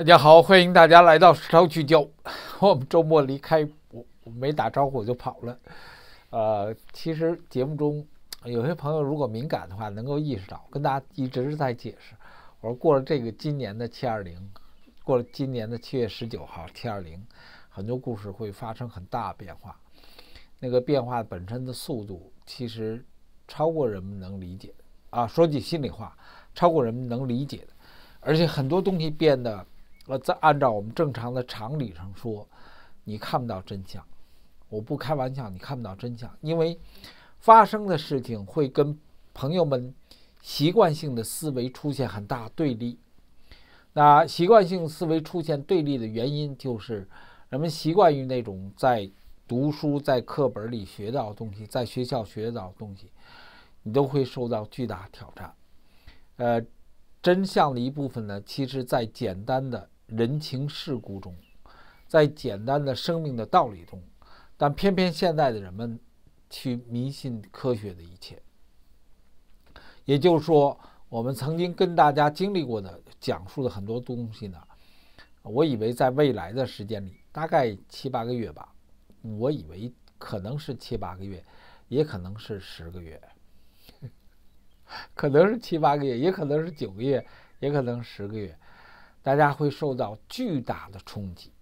大家好，欢迎大家来到《烧聚焦》。我们周末离开，我没打招呼就跑了。呃，其实节目中有些朋友如果敏感的话，能够意识到，跟大家一直在解释。我说过了，这个今年的七二零，过了今年的七月十九号，七二零，很多故事会发生很大变化。那个变化本身的速度，其实超过人们能理解。啊，说句心里话，超过人们能理解的，而且很多东西变得。我再按照我们正常的常理上说，你看不到真相。我不开玩笑，你看不到真相，因为发生的事情会跟朋友们习惯性的思维出现很大对立。那习惯性思维出现对立的原因，就是人们习惯于那种在读书、在课本里学到东西、在学校学到东西，你都会受到巨大挑战。呃，真相的一部分呢，其实，在简单的。人情世故中，在简单的生命的道理中，但偏偏现在的人们去迷信科学的一切。也就是说，我们曾经跟大家经历过的、讲述的很多东西呢，我以为在未来的时间里，大概七八个月吧，我以为可能是七八个月，也可能是十个月，可能是七八个月，也可能是九个月，也可能十个月。大家会受到巨大的冲击，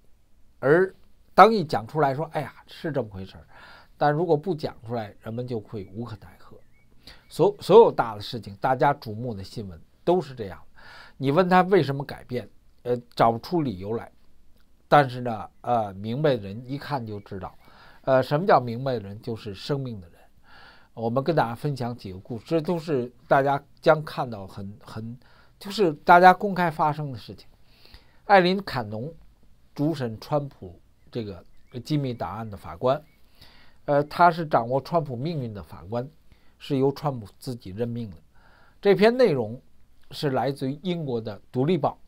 而当一讲出来说“哎呀，是这么回事儿”，但如果不讲出来，人们就会无可奈何。所所有大的事情，大家瞩目的新闻都是这样。你问他为什么改变，呃，找不出理由来。但是呢，呃，明白人一看就知道，呃，什么叫明白人，就是生命的人。我们跟大家分享几个故事，这都是大家将看到很很。就是大家公开发生的事情。艾琳·坎农，主审川普这个机密档案的法官，呃，他是掌握川普命运的法官，是由川普自己任命的。这篇内容是来自于英国的《独立报》，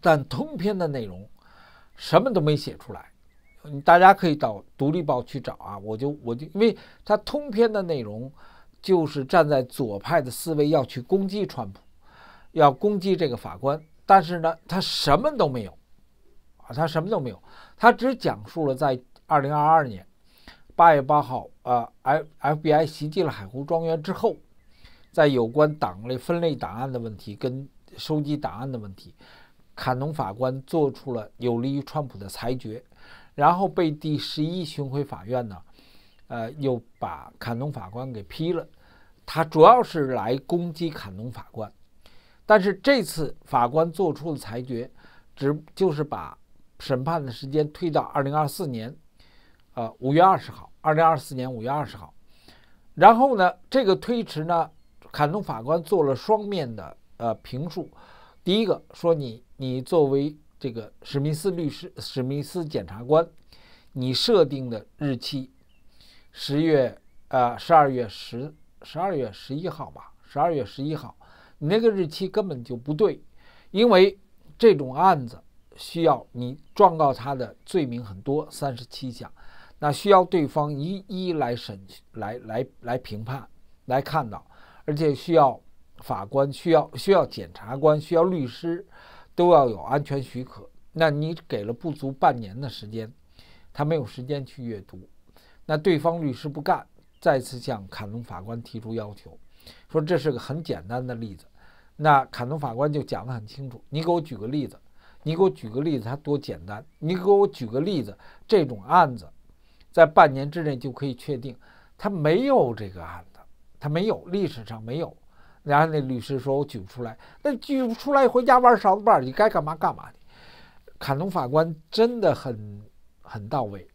但通篇的内容什么都没写出来。嗯，大家可以到《独立报》去找啊。我就我就，因为他通篇的内容就是站在左派的思维要去攻击川普。要攻击这个法官，但是呢，他什么都没有，啊，他什么都没有，他只讲述了在二零二二年八月八号，呃，F F B I 袭击了海湖庄园之后，在有关党内分类档案的问题跟收集档案的问题，坎农法官做出了有利于川普的裁决，然后被第十一巡回法院呢，呃，又把坎农法官给批了，他主要是来攻击坎农法官。但是这次法官做出的裁决，只就是把审判的时间推到二零二四年，呃五月二十号，二零二四年五月二十号。然后呢，这个推迟呢，坎通法官做了双面的呃评述。第一个说你你作为这个史密斯律师史密斯检察官，你设定的日期十月呃十二月十十二月十一号吧，十二月十一号。你那个日期根本就不对，因为这种案子需要你状告他的罪名很多，三十七项，那需要对方一一来审来来来评判来看到，而且需要法官需要需要检察官需要律师都要有安全许可，那你给了不足半年的时间，他没有时间去阅读，那对方律师不干，再次向坎龙法官提出要求。说这是个很简单的例子，那坎通法官就讲得很清楚。你给我举个例子，你给我举个例子，它多简单。你给我举个例子，这种案子在半年之内就可以确定，它没有这个案子，它没有，历史上没有。然后那律师说：“我举不出来。”那举不出来，回家玩勺子板儿，你该干嘛干嘛去。坎通法官真的很很到位。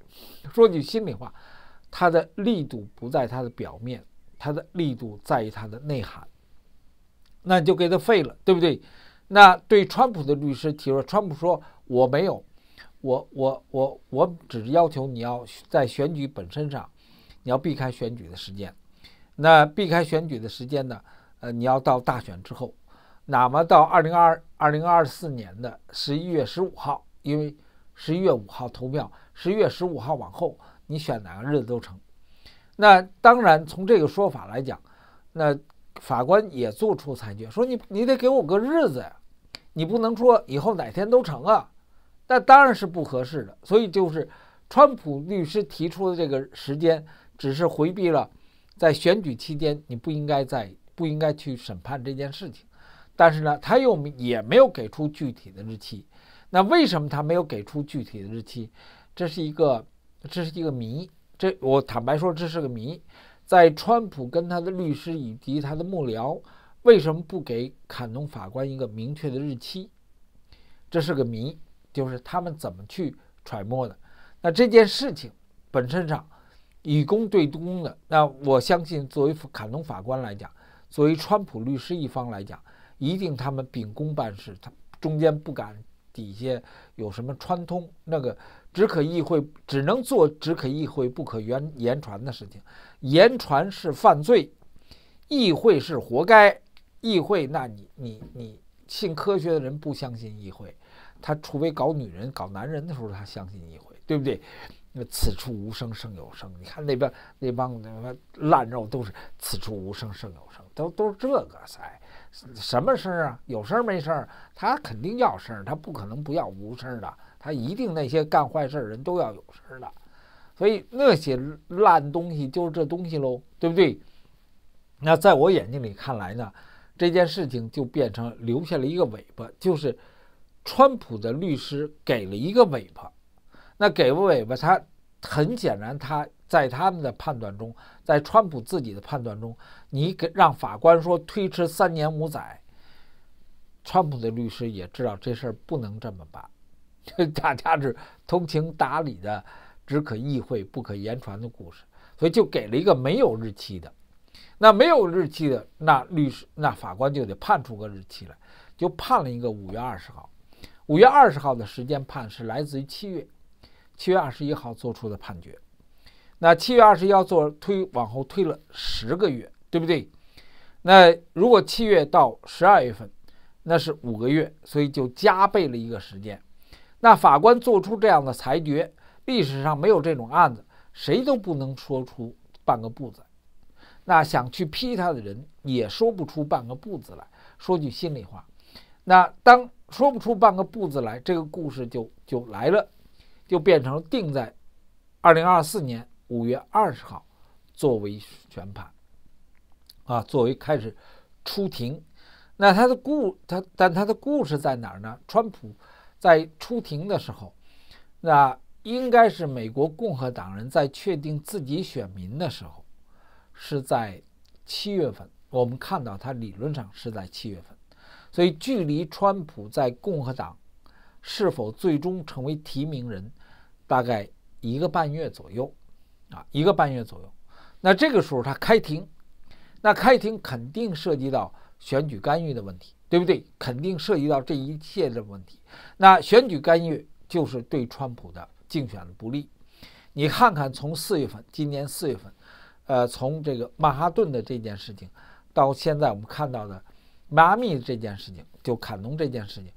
说句心里话，他的力度不在他的表面。它的力度在于它的内涵，那你就给他废了，对不对？那对川普的律师提出，川普说我没有，我我我我只是要求你要在选举本身上，你要避开选举的时间。那避开选举的时间呢？呃，你要到大选之后，哪怕到二零二二零二四年的十一月十五号，因为十一月五号投票，十一月十五号往后，你选哪个日子都成。那当然，从这个说法来讲，那法官也做出裁决，说你你得给我个日子呀，你不能说以后哪天都成啊。那当然是不合适的，所以就是川普律师提出的这个时间，只是回避了在选举期间你不应该在不应该去审判这件事情。但是呢，他又也没有给出具体的日期。那为什么他没有给出具体的日期？这是一个这是一个谜。这我坦白说，这是个谜。在川普跟他的律师以及他的幕僚，为什么不给坎农法官一个明确的日期？这是个谜，就是他们怎么去揣摩的。那这件事情本身上，以公对公的，那我相信，作为坎农法官来讲，作为川普律师一方来讲，一定他们秉公办事，他中间不敢底下有什么串通那个。只可议会，只能做只可议会不可言言传的事情，言传是犯罪，议会是活该。议会，那你你你信科学的人不相信议会，他除非搞女人搞男人的时候他相信议会，对不对？那此处无声胜有声，你看那边那帮那烂肉都是此处无声胜有声，都都是这个噻。什么声啊？有声没声？他肯定要声，他不可能不要无声的，他一定那些干坏事人都要有声的，所以那些烂东西就是这东西喽，对不对？那在我眼睛里看来呢，这件事情就变成留下了一个尾巴，就是川普的律师给了一个尾巴，那给个尾巴，他很显然他。在他们的判断中，在川普自己的判断中，你给让法官说推迟三年五载，川普的律师也知道这事儿不能这么办，大家是通情达理的，只可意会不可言传的故事，所以就给了一个没有日期的。那没有日期的，那律师那法官就得判出个日期来，就判了一个五月二十号。五月二十号的时间判是来自于七月，七月二十一号做出的判决。那七月二十一号做推，往后推了十个月，对不对？那如果七月到十二月份，那是五个月，所以就加倍了一个时间。那法官做出这样的裁决，历史上没有这种案子，谁都不能说出半个不字。那想去批他的人也说不出半个不字来。说句心里话，那当说不出半个不字来，这个故事就就来了，就变成定在二零二四年。五月二十号，作为宣判，啊，作为开始出庭。那他的故他但他的故事在哪儿呢？川普在出庭的时候，那应该是美国共和党人在确定自己选民的时候，是在七月份。我们看到他理论上是在七月份，所以距离川普在共和党是否最终成为提名人，大概一个半月左右。啊，一个半月左右，那这个时候他开庭，那开庭肯定涉及到选举干预的问题，对不对？肯定涉及到这一切的问题。那选举干预就是对川普的竞选不利。你看看，从四月份，今年四月份，呃，从这个曼哈顿的这件事情，到现在我们看到的迈阿密这件事情，就坎农这件事情，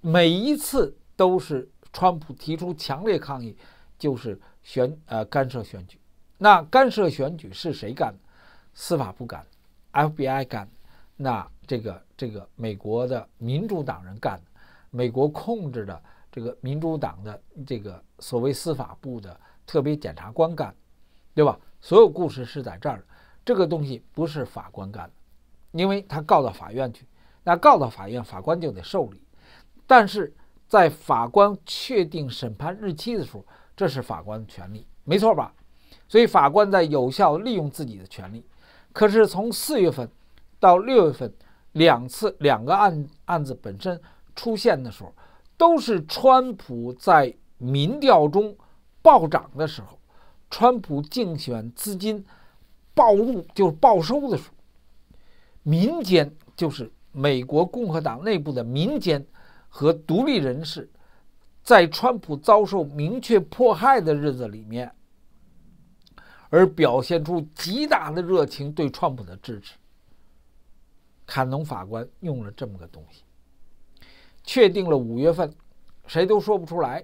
每一次都是川普提出强烈抗议，就是。选呃干涉选举，那干涉选举是谁干的？司法部干 f b i 干那这个这个美国的民主党人干的，美国控制的这个民主党的这个所谓司法部的特别检察官干的，对吧？所有故事是在这儿这个东西不是法官干的，因为他告到法院去，那告到法院，法官就得受理，但是在法官确定审判日期的时候。这是法官的权利，没错吧？所以法官在有效利用自己的权利。可是从四月份到六月份，两次两个案案子本身出现的时候，都是川普在民调中暴涨的时候，川普竞选资金暴入就是暴收的时候，民间就是美国共和党内部的民间和独立人士。在川普遭受明确迫害的日子里面，而表现出极大的热情对川普的支持。坎农法官用了这么个东西，确定了五月份，谁都说不出来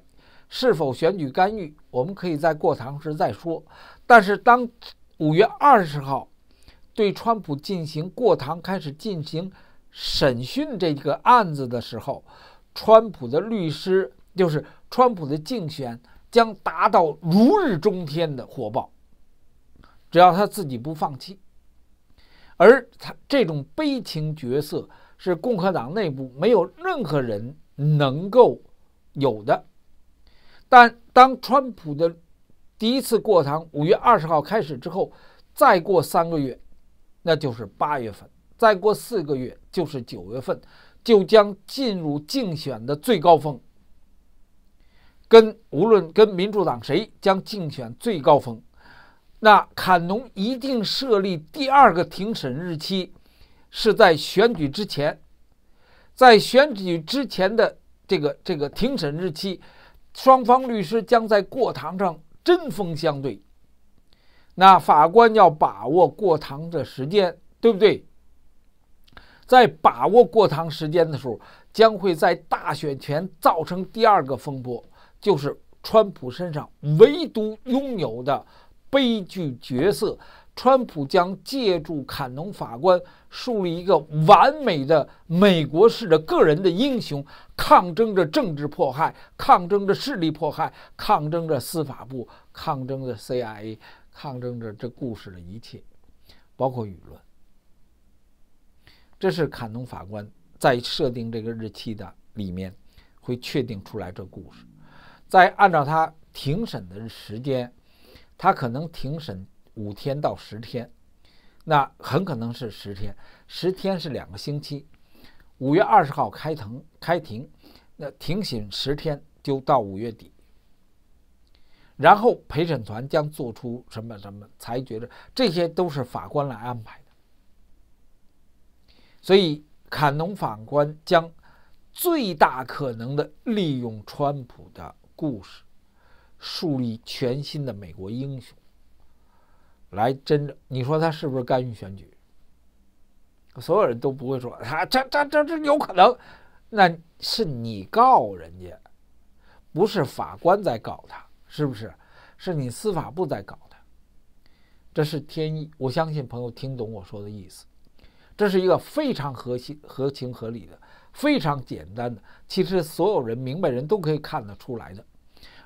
是否选举干预，我们可以在过堂时再说。但是当五月二十号对川普进行过堂，开始进行审讯这个案子的时候，川普的律师。就是川普的竞选将达到如日中天的火爆，只要他自己不放弃。而他这种悲情角色是共和党内部没有任何人能够有的。但当川普的第一次过堂五月二十号开始之后，再过三个月，那就是八月份；再过四个月就是九月份，就将进入竞选的最高峰。跟无论跟民主党谁将竞选最高峰，那坎农一定设立第二个庭审日期，是在选举之前，在选举之前的这个这个庭审日期，双方律师将在过堂上针锋相对，那法官要把握过堂的时间，对不对？在把握过堂时间的时候，将会在大选前造成第二个风波。就是川普身上唯独拥有的悲剧角色，川普将借助坎农法官树立一个完美的美国式的个人的英雄，抗争着政治迫害，抗争着势力迫害，抗争着司法部，抗争着 CIA，抗争着这故事的一切，包括舆论。这是坎农法官在设定这个日期的里面会确定出来这故事。再按照他庭审的时间，他可能庭审五天到十天，那很可能是十天，十天是两个星期。五月二十号开庭，开庭那庭审十天就到五月底，然后陪审团将做出什么什么裁决的，这些都是法官来安排的。所以坎农法官将最大可能的利用川普的。故事树立全新的美国英雄，来，真的，你说他是不是干预选举？所有人都不会说啊，这、这、这、这有可能？那是你告人家，不是法官在告他，是不是？是你司法部在搞他，这是天意。我相信朋友听懂我说的意思。这是一个非常合情、合情合理的，非常简单的，其实所有人明白人都可以看得出来的。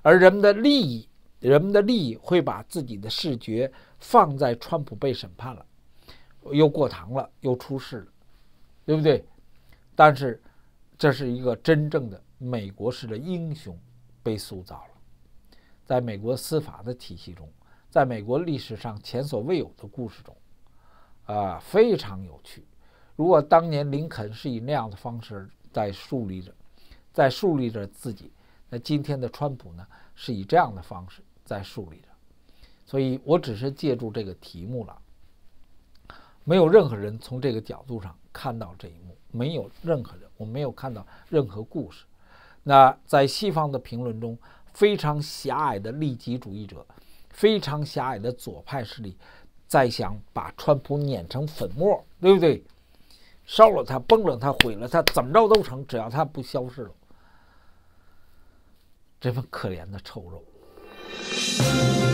而人们的利益，人们的利益会把自己的视觉放在川普被审判了，又过堂了，又出事了，对不对？但是，这是一个真正的美国式的英雄被塑造了，在美国司法的体系中，在美国历史上前所未有的故事中，啊，非常有趣。如果当年林肯是以那样的方式在树立着，在树立着自己。那今天的川普呢，是以这样的方式在树立着，所以我只是借助这个题目了。没有任何人从这个角度上看到这一幕，没有任何人，我没有看到任何故事。那在西方的评论中，非常狭隘的利己主义者，非常狭隘的左派势力，在想把川普碾成粉末，对不对？烧了他，崩了他，毁了他，怎么着都成，只要他不消失了。这份可怜的臭肉。